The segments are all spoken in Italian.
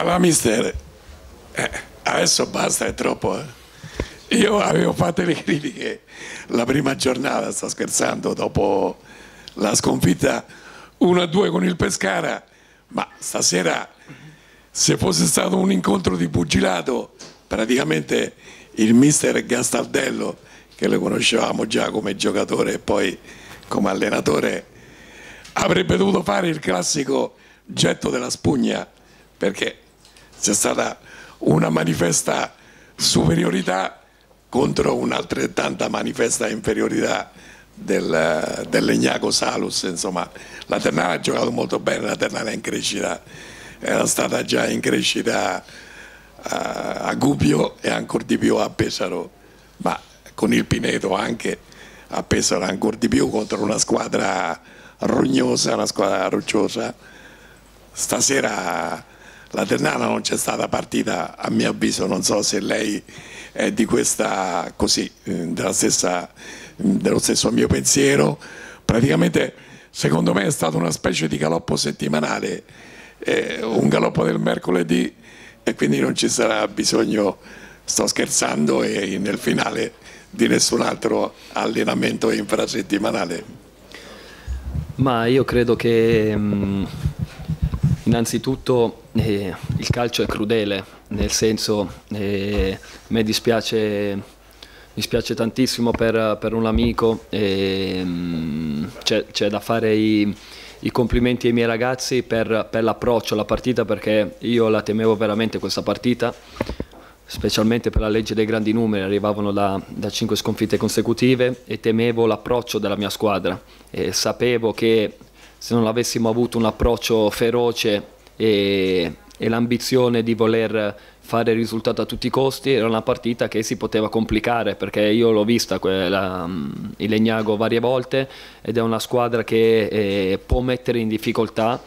Allora mister, eh, adesso basta, è troppo. Eh. Io avevo fatto le critiche la prima giornata, sto scherzando, dopo la sconfitta 1-2 con il Pescara, ma stasera se fosse stato un incontro di pugilato, praticamente il mister Gastaldello, che lo conoscevamo già come giocatore e poi come allenatore, avrebbe dovuto fare il classico getto della spugna, perché c'è stata una manifesta superiorità contro un'altrettanta manifesta inferiorità del, del, Legnaco Salus, insomma la Ternana ha giocato molto bene, la Ternana è in crescita, era stata già in crescita a, eh, a Gubbio e ancora di più a Pesaro, ma con il Pineto anche a Pesaro ancora di più contro una squadra rognosa, una squadra rocciosa. Stasera la Ternana non c'è stata partita, a mio avviso, non so se lei è di questa, così, eh, stessa, dello stesso mio pensiero, praticamente secondo me è stato una specie di galoppo settimanale, eh, un galoppo del mercoledì e quindi non ci sarà bisogno, sto scherzando, e nel finale di nessun altro allenamento infrasettimanale. Ma io credo che... Mh mm, Innanzitutto eh, il calcio è crudele, nel senso eh, mi dispiace, mi tantissimo per, per un amico, eh, c'è, da fare i, i, complimenti ai miei ragazzi per, per l'approccio alla partita perché io la temevo veramente questa partita, specialmente per la legge dei grandi numeri, arrivavano da, da 5 sconfitte consecutive e temevo l'approccio della mia squadra, sapevo che se non avessimo avuto un approccio feroce e, e l'ambizione di voler fare risultato a tutti i costi, era una partita che si poteva complicare perché io l'ho vista quella, mm, il Legnago varie volte ed è una squadra che eh, può mettere in difficoltà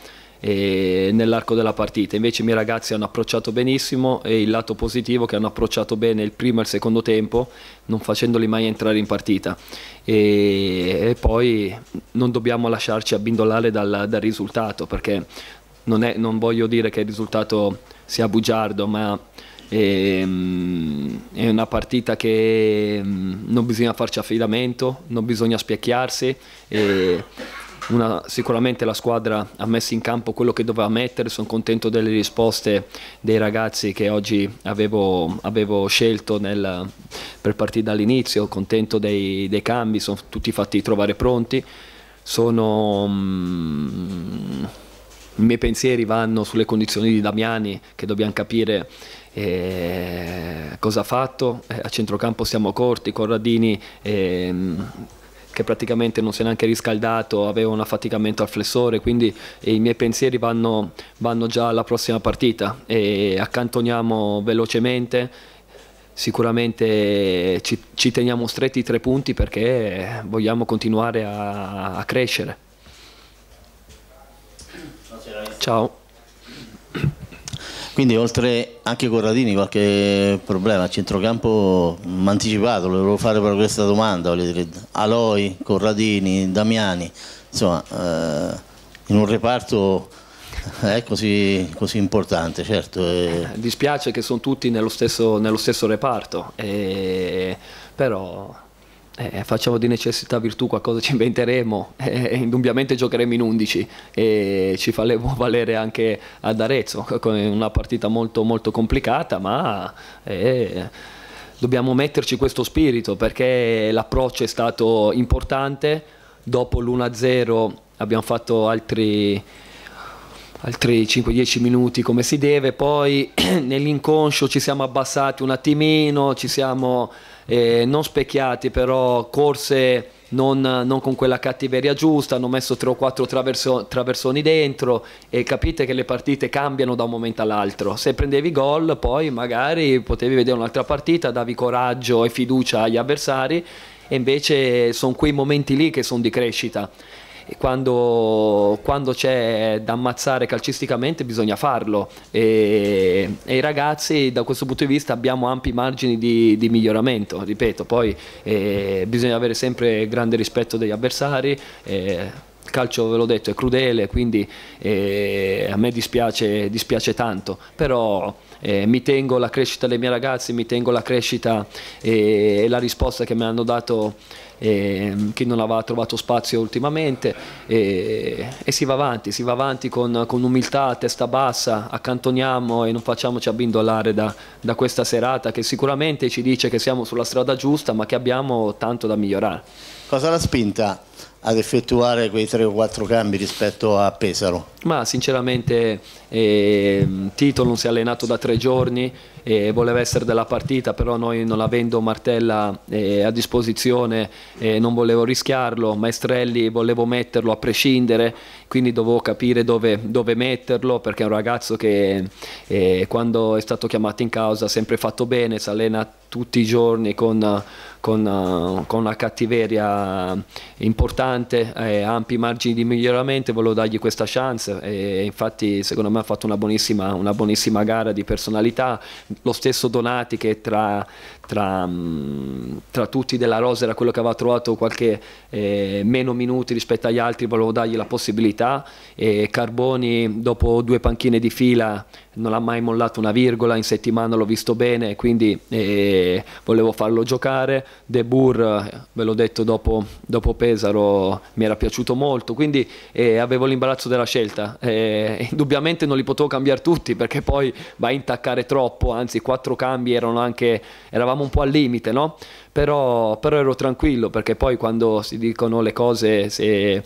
nell'arco della partita. Invece i miei ragazzi hanno approcciato benissimo e il lato positivo che hanno approcciato bene il primo e il secondo tempo, non facendoli mai entrare in partita. E, e poi non dobbiamo lasciarci abbindolare dal, dal risultato, perché non, è, non, voglio dire che il risultato sia bugiardo, ma è, ehm, è una partita che mm, non bisogna farci affidamento, non bisogna specchiarsi. E, una, sicuramente la squadra ha messo in campo quello che doveva mettere, sono contento delle risposte dei ragazzi che oggi avevo, avevo scelto nel, per partire dall'inizio, contento dei, dei, cambi, sono tutti fatti trovare pronti, sono... Mm, i miei pensieri vanno sulle condizioni di Damiani che dobbiamo capire eh, cosa ha fatto, eh, a centrocampo siamo corti, Corradini ehm, che praticamente non si è neanche riscaldato, aveva un affaticamento al flessore, quindi i miei pensieri vanno, vanno già alla prossima partita e accantoniamo velocemente sicuramente ci, ci, teniamo stretti i tre punti perché vogliamo continuare a, a crescere. Ciao. Quindi oltre anche Corradini qualche problema a centrocampo, mi anticipato, volevo fare proprio questa domanda, voglio dire, Aloi, Corradini, Damiani, insomma eh, in un reparto è così, così, importante, certo. E... Dispiace che sono tutti nello stesso, nello stesso reparto, e... però eh, facciamo di necessità virtù, qualcosa ci inventeremo, eh, eh indubbiamente giocheremo in 11 e ci faremo valere anche ad Arezzo, con una partita molto, molto complicata, ma eh, dobbiamo metterci questo spirito perché l'approccio è stato importante, dopo l'1-0 abbiamo fatto altri altri 5-10 minuti come si deve, poi nell'inconscio ci siamo abbassati un attimino, ci siamo eh, non specchiati, però corse non, non, con quella cattiveria giusta, hanno messo 3 o 4 traverso, traversoni dentro e capite che le partite cambiano da un momento all'altro. Se prendevi gol poi magari potevi vedere un'altra partita, davi coraggio e fiducia agli avversari e invece sono quei momenti lì che sono di crescita e quando, quando c'è da ammazzare calcisticamente bisogna farlo e, e, i ragazzi da questo punto di vista abbiamo ampi margini di, di miglioramento, ripeto, poi eh, bisogna avere sempre grande rispetto degli avversari. Eh, il calcio ve l'ho detto è crudele quindi eh, a me dispiace, dispiace tanto però eh, mi tengo la crescita dei miei ragazzi mi tengo la crescita e, eh, e la risposta che mi hanno dato eh, che non aveva trovato spazio ultimamente e, e, si va avanti, si va avanti con, con umiltà, testa bassa, accantoniamo e non facciamoci abbindolare da, da questa serata che sicuramente ci dice che siamo sulla strada giusta ma che abbiamo tanto da migliorare. Cosa l'ha spinta ad effettuare quei tre o quattro cambi rispetto a Pesaro? Ma sinceramente eh, Tito non si è allenato da tre giorni e eh, voleva essere della partita, però noi non avendo Martella eh, a disposizione eh, non volevo rischiarlo, Maestrelli volevo metterlo a prescindere, quindi dovevo capire dove, dove metterlo perché è un ragazzo che eh, quando è stato chiamato in causa ha sempre fatto bene, si allena tutti i giorni con con, uh, con una cattiveria importante e eh, ampi margini di miglioramento volevo dargli questa chance e infatti secondo me ha fatto una buonissima, una buonissima gara di personalità lo stesso Donati che tra tra, mm, tra, tutti della Rosa era quello che aveva trovato qualche eh, meno minuti rispetto agli altri, volevo dargli la possibilità e Carboni dopo due panchine di fila non ha mai mollato una virgola, in settimana l'ho visto bene, quindi eh, volevo farlo giocare. De Boer, ve l'ho detto dopo, dopo, Pesaro, mi era piaciuto molto, quindi eh, avevo l'imbarazzo della scelta. Eh, indubbiamente non li potevo cambiare tutti perché poi va a intaccare troppo, anzi quattro cambi erano anche, eravamo eravamo un po' al limite, no? Però, però ero tranquillo perché poi quando si dicono le cose, se,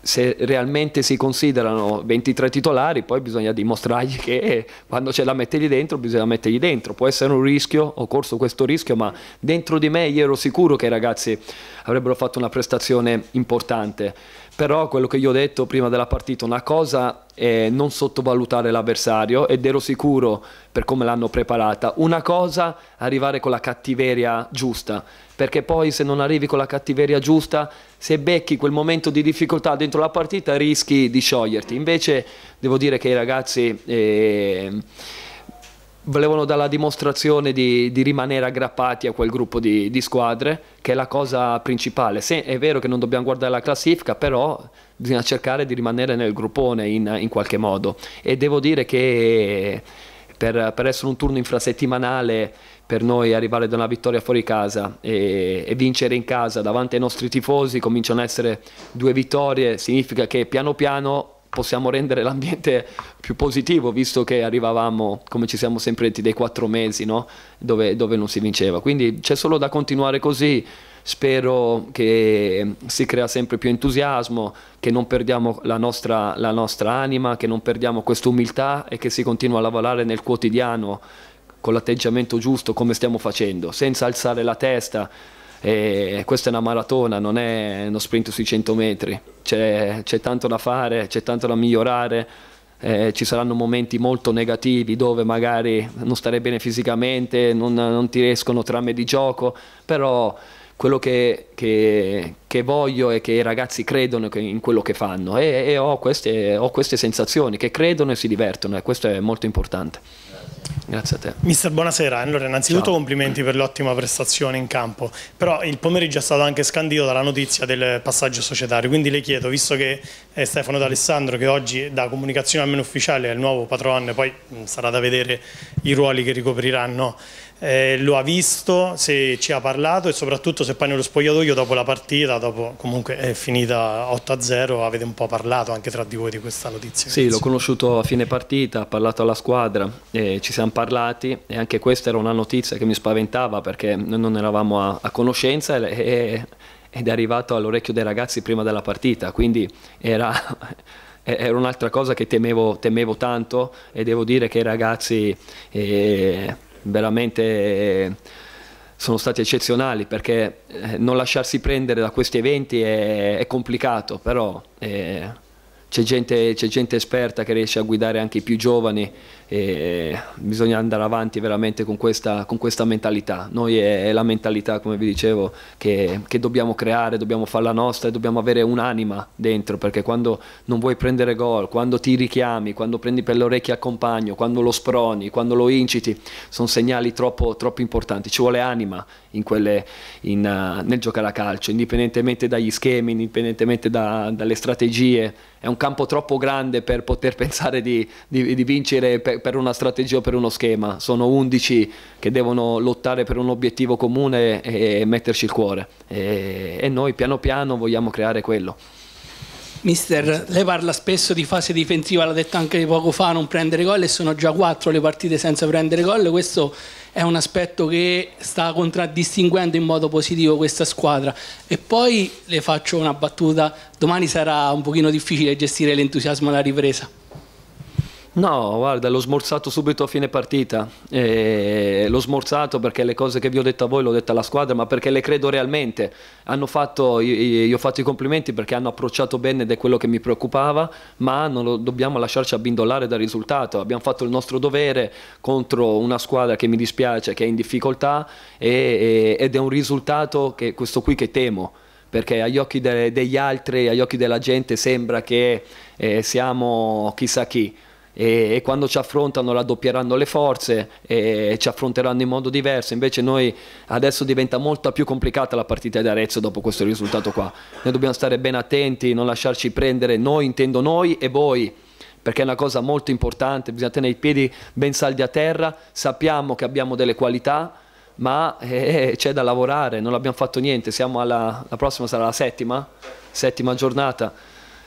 se realmente si considerano 23 titolari, poi bisogna dimostrargli che quando ce la mette dentro, bisogna mettergli dentro. Può essere un rischio, ho corso questo rischio, ma dentro di me io ero sicuro che i ragazzi avrebbero fatto una prestazione importante però quello che io ho detto prima della partita, una cosa è non sottovalutare l'avversario ed ero sicuro per come l'hanno preparata, una cosa arrivare con la cattiveria giusta, perché poi se non arrivi con la cattiveria giusta, se becchi quel momento di difficoltà dentro la partita rischi di scioglierti, invece devo dire che i ragazzi... Eh, volevano dare la dimostrazione di, di, rimanere aggrappati a quel gruppo di, di, squadre, che è la cosa principale. Se è vero che non dobbiamo guardare la classifica, però bisogna cercare di rimanere nel gruppone in, in qualche modo. E devo dire che per, per, essere un turno infrasettimanale, per noi arrivare da una vittoria fuori casa e, e vincere in casa davanti ai nostri tifosi, cominciano a essere due vittorie, significa che piano piano possiamo rendere l'ambiente più positivo, visto che arrivavamo, come ci siamo sempre detti, dei quattro mesi no? dove, dove non si vinceva. Quindi c'è solo da continuare così spero che si crea sempre più entusiasmo, che non perdiamo la nostra, la nostra anima, che non perdiamo questa umiltà e che si continua a lavorare nel quotidiano con l'atteggiamento giusto come stiamo facendo, senza alzare la testa, e questa è una maratona, non è uno sprint sui 100 metri, c'è, tanto da fare, c'è tanto da migliorare, eh, ci saranno momenti molto negativi dove magari non stare bene fisicamente, non, non ti riescono trame di gioco, però quello che, che, che, voglio è che i ragazzi credano in quello che fanno e, e ho, queste, ho queste sensazioni, che credono e si divertono e questo è molto importante. Grazie a te. Mister, buonasera. Allora, innanzitutto Ciao. complimenti per l'ottima prestazione in campo, però il pomeriggio è stato anche scandito dalla notizia del passaggio societario, quindi le chiedo, visto che Stefano D'Alessandro, che oggi da comunicazione almeno ufficiale è il nuovo patron, poi mm, sarà da vedere i ruoli che ricopriranno, eh, lo ha visto, se ci ha parlato e soprattutto se poi nello spogliatoio dopo la partita, dopo comunque è finita 8-0, avete un po' parlato anche tra di voi di questa notizia. Sì, l'ho conosciuto a fine partita, ha parlato alla squadra, eh, ci siamo sparlati e anche questa era una notizia che mi spaventava perché noi non eravamo a, a conoscenza e, e, ed è arrivato all'orecchio dei ragazzi prima della partita, quindi era, era un'altra cosa che temevo, temevo, tanto e devo dire che i ragazzi eh, veramente... Eh, sono stati eccezionali perché eh, non lasciarsi prendere da questi eventi è, è complicato, però eh, c'è gente, gente esperta che riesce a guidare anche i più giovani e bisogna andare avanti veramente con questa, con questa mentalità. Noi è, è, la mentalità, come vi dicevo, che, che, dobbiamo creare, dobbiamo fare la nostra e dobbiamo avere un'anima dentro, perché quando non vuoi prendere gol, quando ti richiami, quando prendi per le orecchie al compagno, quando lo sproni, quando lo inciti, sono segnali troppo, troppo importanti. Ci vuole anima in quelle, in, uh, nel giocare a calcio, indipendentemente dagli schemi, indipendentemente da, dalle strategie. È un campo troppo grande per poter pensare di, di, di vincere. Per, per, una strategia o per uno schema, sono 11 che devono lottare per un obiettivo comune e, e metterci il cuore e, e noi piano piano vogliamo creare quello. Mister, lei parla spesso di fase difensiva, l'ha detto anche poco fa, non prendere gol e sono già quattro le partite senza prendere gol, questo è un aspetto che sta contraddistinguendo in modo positivo questa squadra. E poi le faccio una battuta, domani sarà un pochino difficile gestire l'entusiasmo alla ripresa. No, guarda, l'ho smorzato subito a fine partita. Eh, l'ho smorzato perché le cose che vi ho detto a voi l'ho detta alla squadra, ma perché le credo realmente. Fatto, io, io, ho fatto i complimenti perché hanno approcciato bene ed è quello che mi preoccupava, ma non lo, dobbiamo lasciarci abbindolare dal risultato. Abbiamo fatto il nostro dovere contro una squadra che mi dispiace, che è in difficoltà e, e, ed è un risultato che, questo qui che temo perché agli occhi de, degli altri, agli occhi della gente sembra che eh, siamo chissà chi, e, e quando ci affrontano raddoppieranno le forze e ci affronteranno in modo diverso. Invece noi adesso diventa molto più complicata la partita di Arezzo dopo questo risultato qua. Noi dobbiamo stare ben attenti, non lasciarci prendere, noi intendo noi e voi perché è una cosa molto importante, bisogna tenere i piedi ben saldi a terra, sappiamo che abbiamo delle qualità, ma eh, eh c'è da lavorare, non abbiamo fatto niente, siamo alla, la prossima sarà la settima, settima giornata,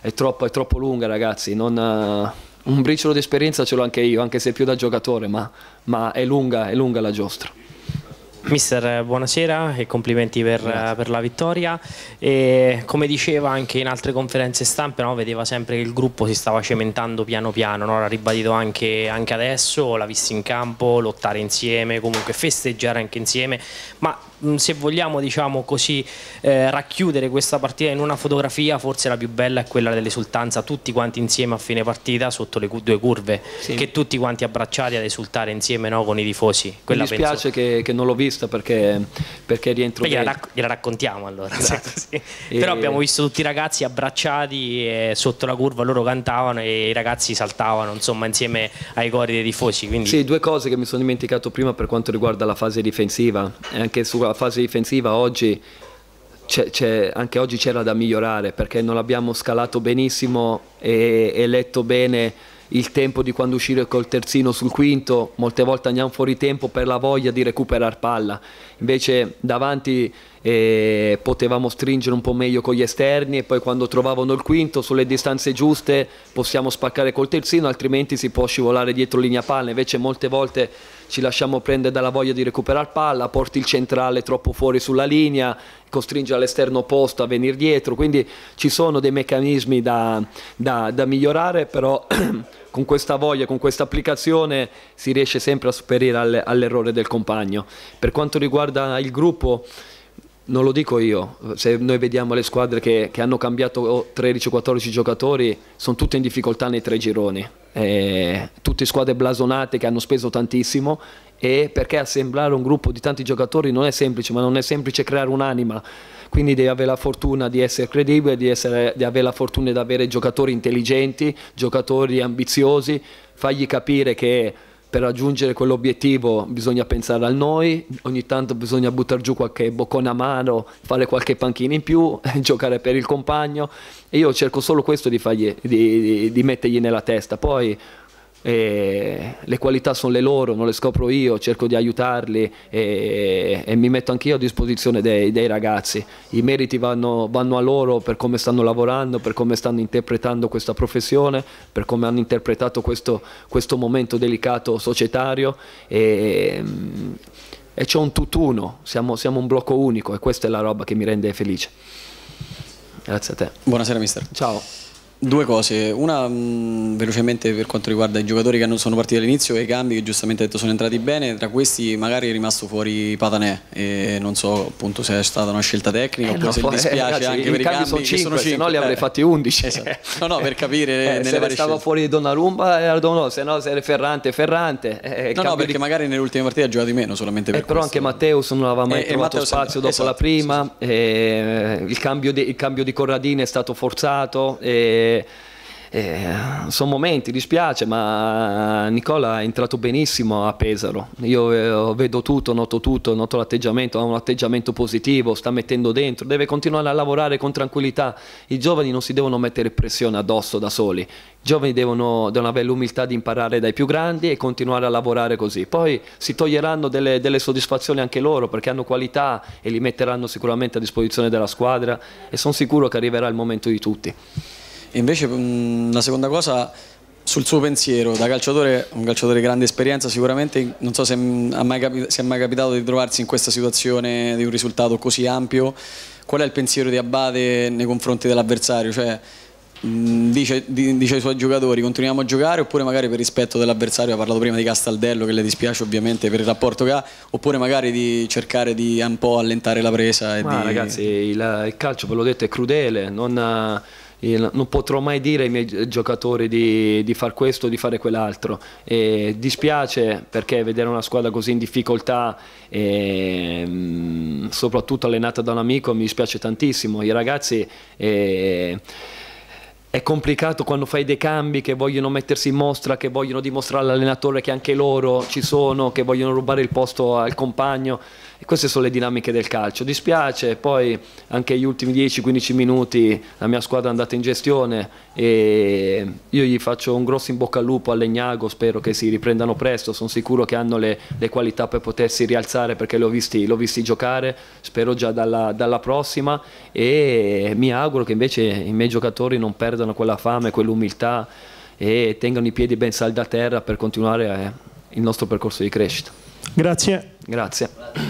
è troppo, è troppo lunga ragazzi, non, eh, un briciolo di esperienza ce l'ho anche io, anche se più da giocatore, ma, ma è, lunga, è lunga la giostra. Mister, buonasera e complimenti per, per la vittoria. E come diceva anche in altre conferenze stampe, no, vedeva sempre che il gruppo si stava cementando piano piano, no? l'ha ribadito anche, anche adesso, l'ha visto in campo, lottare insieme, comunque festeggiare anche insieme, ma Mm, se vogliamo diciamo così eh, racchiudere questa partita in una fotografia forse la più bella è quella dell'esultanza tutti quanti insieme a fine partita sotto le due curve sì. che tutti quanti abbracciati ad esultare insieme no, con i tifosi quella mi dispiace che, che, non l'ho vista perché, perché rientro perché gliela, gliela, raccontiamo allora esatto. sì. e... però abbiamo visto tutti i ragazzi abbracciati sotto la curva loro cantavano e i ragazzi saltavano insomma insieme ai cori dei tifosi quindi... sì due cose che mi sono dimenticato prima per quanto riguarda la fase difensiva anche su la fase difensiva oggi c'è, c'è, anche oggi c'era da migliorare perché non abbiamo scalato benissimo e, e, letto bene il tempo di quando uscire col terzino sul quinto, molte volte andiamo fuori tempo per la voglia di recuperare palla, invece davanti eh, potevamo stringere un po' meglio con gli esterni e poi quando trovavano il quinto sulle distanze giuste possiamo spaccare col terzino, altrimenti si può scivolare dietro linea palla, invece molte volte ci lasciamo prendere dalla voglia di recuperare palla, porti il centrale troppo fuori sulla linea, costringe all'esterno opposto a venire dietro, quindi ci sono dei meccanismi da, da, da migliorare, però con questa voglia, con questa applicazione si riesce sempre a superare all'errore del compagno. Per quanto riguarda il gruppo, non lo dico io, se noi vediamo le squadre che, che hanno cambiato 13-14 giocatori, sono tutte in difficoltà nei tre gironi, eh, tutte squadre blasonate che hanno speso tantissimo e perché assemblare un gruppo di tanti giocatori non è semplice, ma non è semplice creare un'anima, quindi devi avere la fortuna di essere credibile, di, essere, di avere la fortuna di avere giocatori intelligenti, giocatori ambiziosi, fargli capire che per raggiungere quell'obiettivo bisogna pensare al noi, ogni tanto bisogna buttare giù qualche boccone a mano, fare qualche panchina in più, giocare per il compagno e io cerco solo questo di, fargli, di, di, di mettergli nella testa. Poi le qualità sono le loro, non le scopro io, cerco di aiutarli e, e mi metto anch'io a disposizione dei, dei, ragazzi. I meriti vanno, vanno, a loro per come stanno lavorando, per come stanno interpretando questa professione, per come hanno interpretato questo, questo momento delicato societario. E, e c'è un tutt'uno, siamo, siamo un blocco unico e questa è la roba che mi rende felice. Grazie a te. Buonasera mister. Ciao. Due cose, una mh, mm, velocemente per quanto riguarda i giocatori che non sono partiti all'inizio e i cambi che giustamente detto sono entrati bene, tra questi magari è rimasto fuori Patanè e non so appunto se è stata una scelta tecnica eh, oppure no, se mi dispiace eh, ragazzi, anche i per i cambi, cambi sono 5, sono 5 se no li avrei eh, fatti 11. Esatto. No no per capire eh, se stava stato fuori Donnarumma era eh, no, se no se era Ferrante Ferrante. Eh, eh, no no perché di... magari nell'ultima partita ha giocato di meno solamente eh, per eh, Però anche Matteo non aveva mai trovato spazio dopo esatto, la prima, esatto. il, cambio di, il, cambio di, Corradini è stato forzato eh, sono momenti, dispiace, ma Nicola è entrato benissimo a Pesaro. Io eh, vedo tutto, noto tutto, noto l'atteggiamento, ha un atteggiamento positivo, sta mettendo dentro, deve continuare a lavorare con tranquillità. I giovani non si devono mettere pressione addosso da soli. I giovani devono, devono avere l'umiltà di imparare dai più grandi e continuare a lavorare così. Poi si toglieranno delle, delle soddisfazioni anche loro perché hanno qualità e li metteranno sicuramente a disposizione della squadra e sono sicuro che arriverà il momento di tutti invece mm, una seconda cosa sul suo pensiero, da calciatore, un calciatore di grande esperienza sicuramente, non so se è mai, se è mai capitato di trovarsi in questa situazione di un risultato così ampio, qual è il pensiero di Abate nei confronti dell'avversario? Cioè, mm, Dice, dice, ai suoi giocatori continuiamo a giocare oppure magari per rispetto dell'avversario ha parlato prima di Castaldello che le dispiace ovviamente per il rapporto che ha oppure magari di cercare di un po' allentare la presa Ma di... ragazzi il, il calcio ve l'ho detto è crudele non, non potrò mai dire ai miei giocatori di, di fare questo o di fare quell'altro. dispiace perché vedere una squadra così in difficoltà, e, ehm, soprattutto allenata da un amico, mi dispiace tantissimo. I ragazzi... E, eh, è complicato quando fai dei cambi che vogliono mettersi in mostra, che vogliono dimostrare all'allenatore che anche loro ci sono, che vogliono rubare il posto al compagno. E queste sono le dinamiche del calcio. Dispiace, poi anche gli ultimi 10-15 minuti la mia squadra è andata in gestione e io gli faccio un grosso in bocca al lupo Legnago, spero che si riprendano presto, sono sicuro che hanno le, le qualità per potersi rialzare perché l'ho visti, visti, giocare, spero già dalla, dalla prossima e mi auguro che invece i miei giocatori non perdano perdano quella fame, quell'umiltà e tengano i piedi ben saldi a terra per continuare eh, il nostro percorso di crescita. Grazie. Grazie.